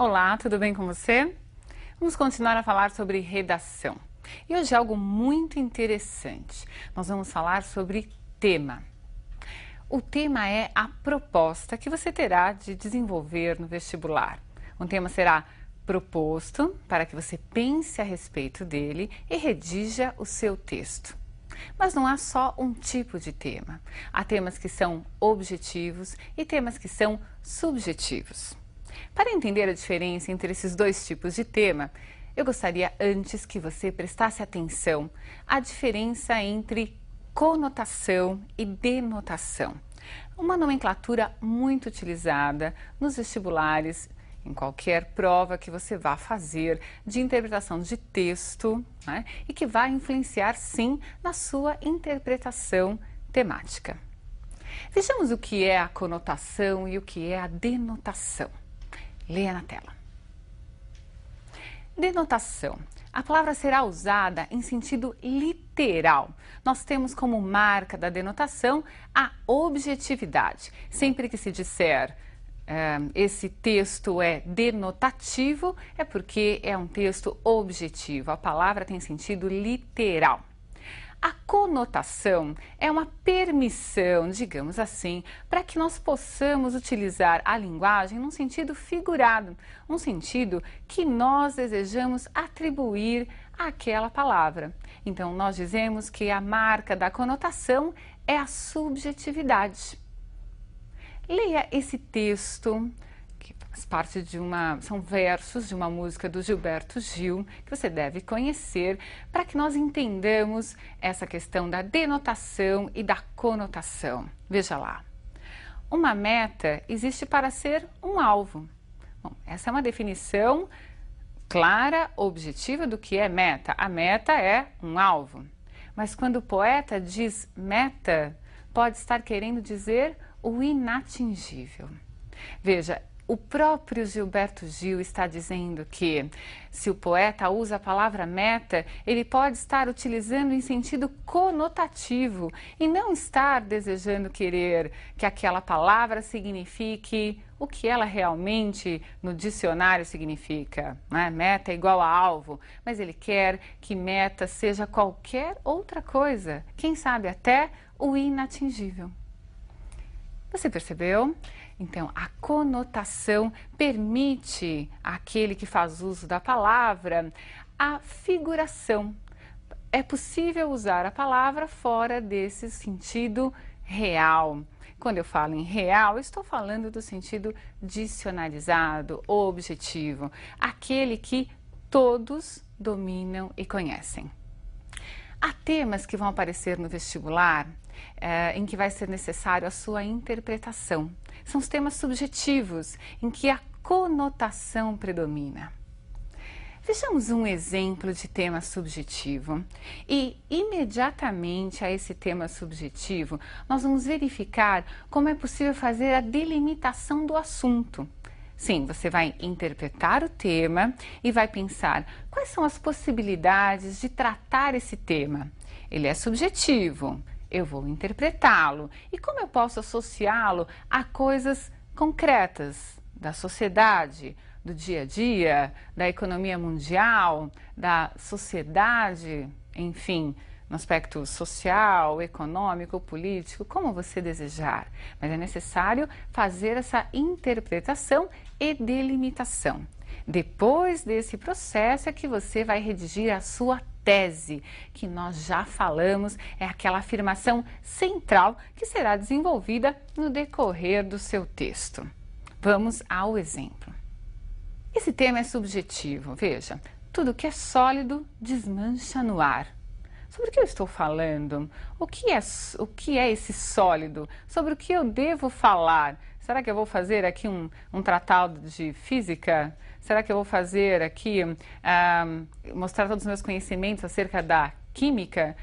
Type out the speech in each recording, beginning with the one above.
Olá, tudo bem com você? Vamos continuar a falar sobre redação. E hoje é algo muito interessante. Nós vamos falar sobre tema. O tema é a proposta que você terá de desenvolver no vestibular. Um tema será proposto para que você pense a respeito dele e redija o seu texto. Mas não há só um tipo de tema. Há temas que são objetivos e temas que são subjetivos. Para entender a diferença entre esses dois tipos de tema, eu gostaria antes que você prestasse atenção à diferença entre conotação e denotação. Uma nomenclatura muito utilizada nos vestibulares, em qualquer prova que você vá fazer de interpretação de texto, né, e que vai influenciar sim na sua interpretação temática. Vejamos o que é a conotação e o que é a denotação. Leia na tela. Denotação. A palavra será usada em sentido literal. Nós temos como marca da denotação a objetividade. Sempre que se disser eh, esse texto é denotativo, é porque é um texto objetivo. A palavra tem sentido literal. A conotação é uma permissão, digamos assim, para que nós possamos utilizar a linguagem num sentido figurado, um sentido que nós desejamos atribuir àquela palavra. Então, nós dizemos que a marca da conotação é a subjetividade. Leia esse texto que faz parte de uma. São versos de uma música do Gilberto Gil, que você deve conhecer, para que nós entendamos essa questão da denotação e da conotação. Veja lá. Uma meta existe para ser um alvo. Bom, essa é uma definição clara, objetiva do que é meta. A meta é um alvo. Mas quando o poeta diz meta, pode estar querendo dizer o inatingível. Veja, o próprio Gilberto Gil está dizendo que, se o poeta usa a palavra meta, ele pode estar utilizando em sentido conotativo e não estar desejando querer que aquela palavra signifique o que ela realmente no dicionário significa. Né? Meta é igual a alvo, mas ele quer que meta seja qualquer outra coisa, quem sabe até o inatingível. Você percebeu? Então, a conotação permite àquele que faz uso da palavra a figuração. É possível usar a palavra fora desse sentido real. Quando eu falo em real, estou falando do sentido dicionarizado, objetivo, aquele que todos dominam e conhecem. Há temas que vão aparecer no vestibular é, em que vai ser necessário a sua interpretação. São os temas subjetivos, em que a conotação predomina. Vejamos um exemplo de tema subjetivo. E imediatamente a esse tema subjetivo, nós vamos verificar como é possível fazer a delimitação do assunto. Sim, você vai interpretar o tema e vai pensar quais são as possibilidades de tratar esse tema. Ele é subjetivo, eu vou interpretá-lo e como eu posso associá-lo a coisas concretas da sociedade, do dia a dia, da economia mundial, da sociedade, enfim, no aspecto social, econômico, político, como você desejar. Mas é necessário fazer essa interpretação e delimitação. Depois desse processo é que você vai redigir a sua tese, que nós já falamos, é aquela afirmação central que será desenvolvida no decorrer do seu texto. Vamos ao exemplo. Esse tema é subjetivo, veja, tudo que é sólido desmancha no ar. Sobre o que eu estou falando? O que é, o que é esse sólido? Sobre o que eu devo falar? Será que eu vou fazer aqui um, um tratado de física? Será que eu vou fazer aqui ah, mostrar todos os meus conhecimentos acerca da química?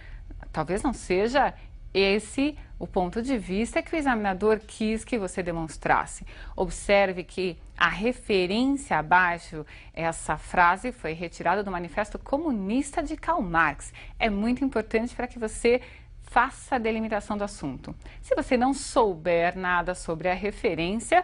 Talvez não seja esse o ponto de vista que o examinador quis que você demonstrasse. Observe que a referência abaixo, essa frase foi retirada do Manifesto Comunista de Karl Marx. É muito importante para que você faça a delimitação do assunto. Se você não souber nada sobre a referência,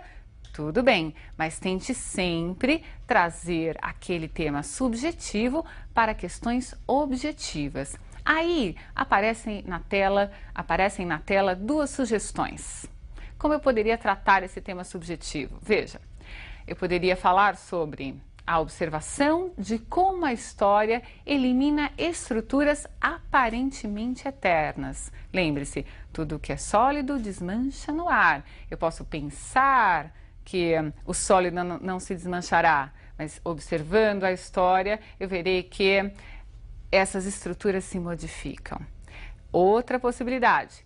tudo bem, mas tente sempre trazer aquele tema subjetivo para questões objetivas. Aí aparecem na tela, aparecem na tela duas sugestões. Como eu poderia tratar esse tema subjetivo? Veja, eu poderia falar sobre a observação de como a história elimina estruturas aparentemente eternas. Lembre-se, tudo que é sólido desmancha no ar. Eu posso pensar que hum, o sólido não se desmanchará, mas observando a história, eu verei que hum, essas estruturas se modificam. Outra possibilidade,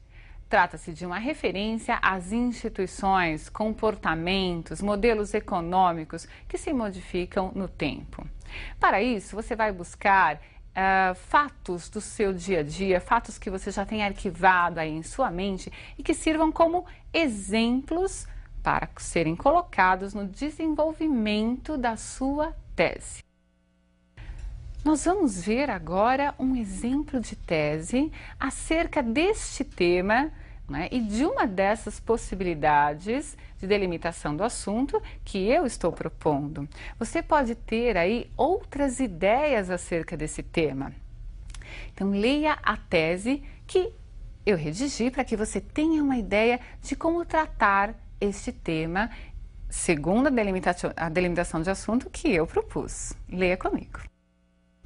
Trata-se de uma referência às instituições, comportamentos, modelos econômicos que se modificam no tempo. Para isso, você vai buscar Uh, fatos do seu dia a dia, fatos que você já tem arquivado aí em sua mente e que sirvam como exemplos para serem colocados no desenvolvimento da sua tese. Nós vamos ver agora um exemplo de tese acerca deste tema né, e de uma dessas possibilidades de delimitação do assunto que eu estou propondo. Você pode ter aí outras ideias acerca desse tema. Então, leia a tese que eu redigi para que você tenha uma ideia de como tratar este tema segundo a delimitação, a delimitação de assunto que eu propus. Leia comigo.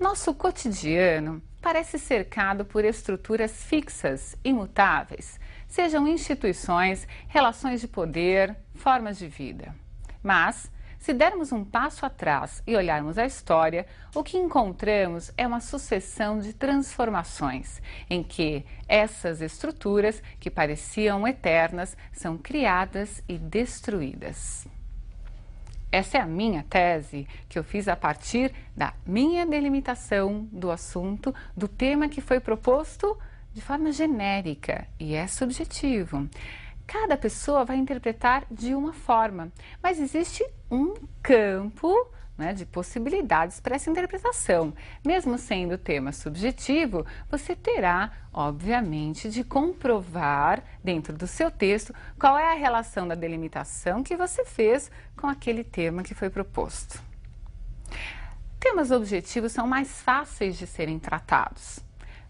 Nosso cotidiano parece cercado por estruturas fixas, imutáveis, sejam instituições, relações de poder, formas de vida. Mas, se dermos um passo atrás e olharmos a história, o que encontramos é uma sucessão de transformações, em que essas estruturas, que pareciam eternas, são criadas e destruídas. Essa é a minha tese que eu fiz a partir da minha delimitação do assunto, do tema que foi proposto de forma genérica e é subjetivo. Cada pessoa vai interpretar de uma forma, mas existe um campo né, de possibilidades para essa interpretação. Mesmo sendo tema subjetivo, você terá, obviamente, de comprovar dentro do seu texto qual é a relação da delimitação que você fez com aquele tema que foi proposto. Temas objetivos são mais fáceis de serem tratados.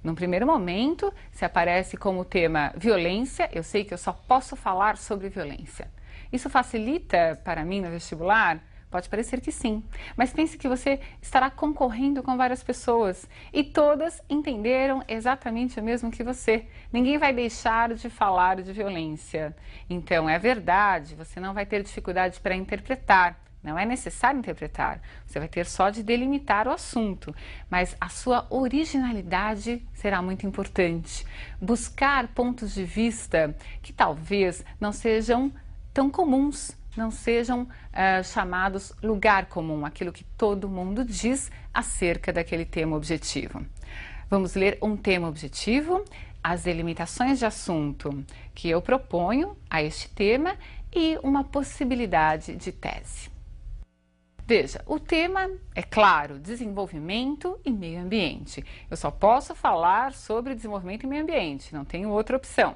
Num primeiro momento, se aparece como tema violência, eu sei que eu só posso falar sobre violência. Isso facilita para mim no vestibular? Pode parecer que sim, mas pense que você estará concorrendo com várias pessoas e todas entenderam exatamente o mesmo que você. Ninguém vai deixar de falar de violência. Então, é verdade, você não vai ter dificuldade para interpretar. Não é necessário interpretar, você vai ter só de delimitar o assunto, mas a sua originalidade será muito importante. Buscar pontos de vista que talvez não sejam tão comuns não sejam eh, chamados lugar comum, aquilo que todo mundo diz acerca daquele tema objetivo. Vamos ler um tema objetivo, as delimitações de assunto que eu proponho a este tema e uma possibilidade de tese. Veja, o tema é claro, desenvolvimento e meio ambiente. Eu só posso falar sobre desenvolvimento e meio ambiente, não tenho outra opção.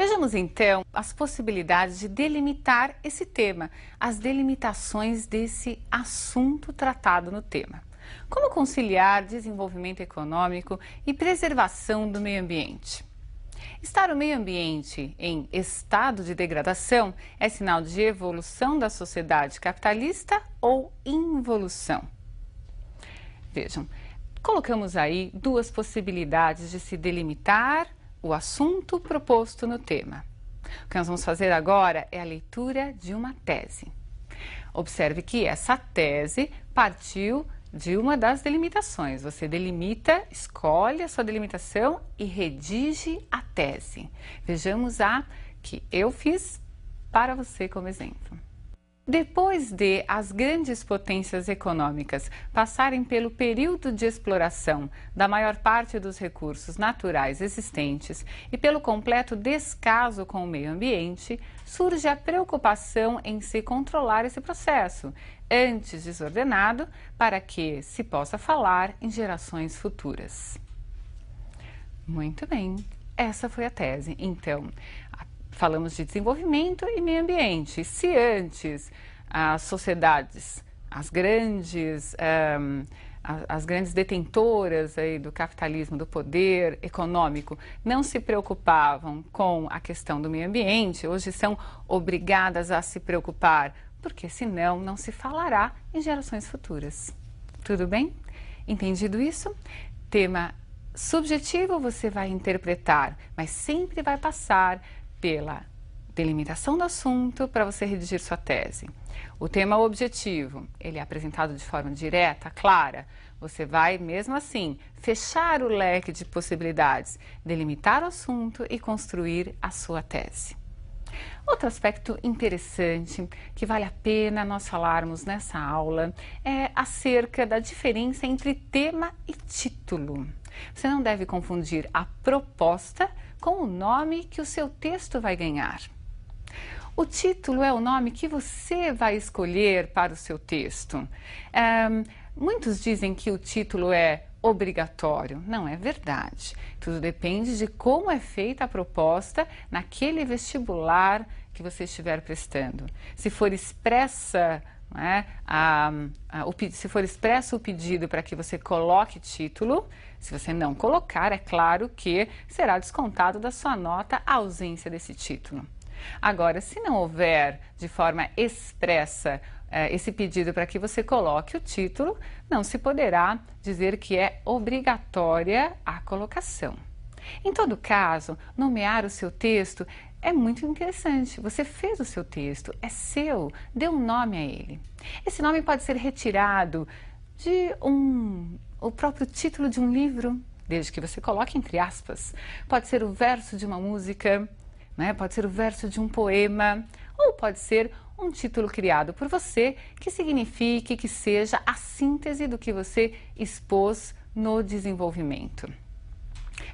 Vejamos então as possibilidades de delimitar esse tema, as delimitações desse assunto tratado no tema. Como conciliar desenvolvimento econômico e preservação do meio ambiente? Estar o meio ambiente em estado de degradação é sinal de evolução da sociedade capitalista ou involução? Vejam, colocamos aí duas possibilidades de se delimitar o assunto proposto no tema. O que nós vamos fazer agora é a leitura de uma tese. Observe que essa tese partiu de uma das delimitações. Você delimita, escolhe a sua delimitação e redige a tese. Vejamos a que eu fiz para você como exemplo. Depois de as grandes potências econômicas passarem pelo período de exploração da maior parte dos recursos naturais existentes e pelo completo descaso com o meio ambiente, surge a preocupação em se controlar esse processo, antes desordenado, para que se possa falar em gerações futuras. Muito bem, essa foi a tese. Então, a falamos de desenvolvimento e meio ambiente. Se antes as sociedades, as grandes, um, as grandes detentoras aí do capitalismo, do poder econômico, não se preocupavam com a questão do meio ambiente, hoje são obrigadas a se preocupar, porque senão não se falará em gerações futuras. Tudo bem? Entendido isso? Tema subjetivo você vai interpretar, mas sempre vai passar pela delimitação do assunto para você redigir sua tese. O tema objetivo, ele é apresentado de forma direta, clara. Você vai, mesmo assim, fechar o leque de possibilidades, delimitar o assunto e construir a sua tese. Outro aspecto interessante que vale a pena nós falarmos nessa aula é acerca da diferença entre tema e título. Você não deve confundir a proposta com o nome que o seu texto vai ganhar. O título é o nome que você vai escolher para o seu texto. É, muitos dizem que o título é obrigatório. Não é verdade. Tudo depende de como é feita a proposta naquele vestibular que você estiver prestando. Se for expressa né? A, a, o, se for expresso o pedido para que você coloque título, se você não colocar, é claro que será descontado da sua nota a ausência desse título. Agora, se não houver de forma expressa eh, esse pedido para que você coloque o título, não se poderá dizer que é obrigatória a colocação. Em todo caso, nomear o seu texto é muito interessante. Você fez o seu texto, é seu, dê um nome a ele. Esse nome pode ser retirado de um o próprio título de um livro, desde que você coloque entre aspas. Pode ser o verso de uma música, né? pode ser o verso de um poema, ou pode ser um título criado por você que signifique que seja a síntese do que você expôs no desenvolvimento.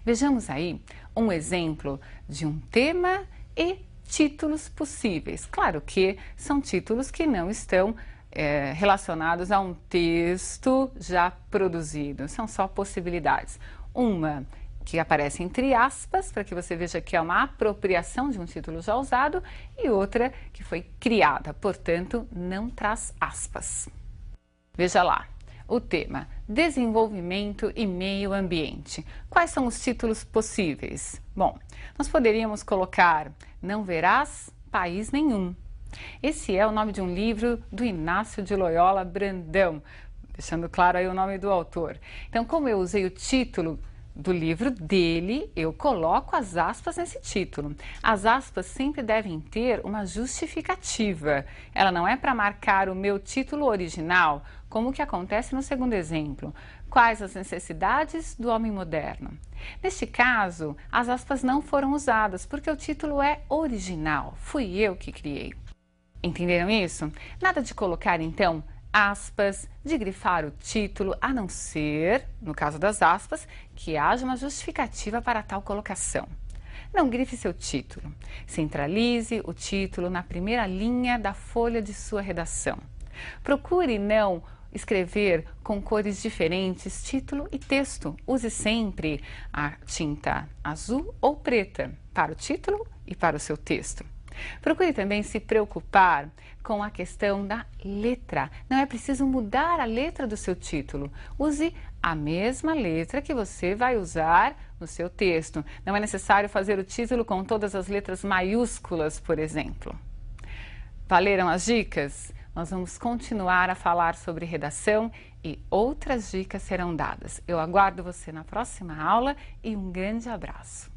Vejamos aí um exemplo de um tema e títulos possíveis. Claro que são títulos que não estão é, relacionados a um texto já produzido, são só possibilidades. Uma que aparece entre aspas, para que você veja que é uma apropriação de um título já usado, e outra que foi criada, portanto, não traz aspas. Veja lá. O tema: Desenvolvimento e Meio Ambiente. Quais são os títulos possíveis? Bom, nós poderíamos colocar Não Verás País Nenhum. Esse é o nome de um livro do Inácio de Loyola Brandão, deixando claro aí o nome do autor. Então, como eu usei o título do livro dele, eu coloco as aspas nesse título. As aspas sempre devem ter uma justificativa. Ela não é para marcar o meu título original, como o que acontece no segundo exemplo. Quais as necessidades do homem moderno? Neste caso, as aspas não foram usadas porque o título é original. Fui eu que criei. Entenderam isso? Nada de colocar então aspas, de grifar o título, a não ser, no caso das aspas, que haja uma justificativa para tal colocação. Não grife seu título. Centralize o título na primeira linha da folha de sua redação. Procure não escrever com cores diferentes título e texto. Use sempre a tinta azul ou preta para o título e para o seu texto. Procure também se preocupar com a questão da letra. Não é preciso mudar a letra do seu título. Use a mesma letra que você vai usar no seu texto. Não é necessário fazer o título com todas as letras maiúsculas, por exemplo. Valeram as dicas? Nós vamos continuar a falar sobre redação e outras dicas serão dadas. Eu aguardo você na próxima aula e um grande abraço.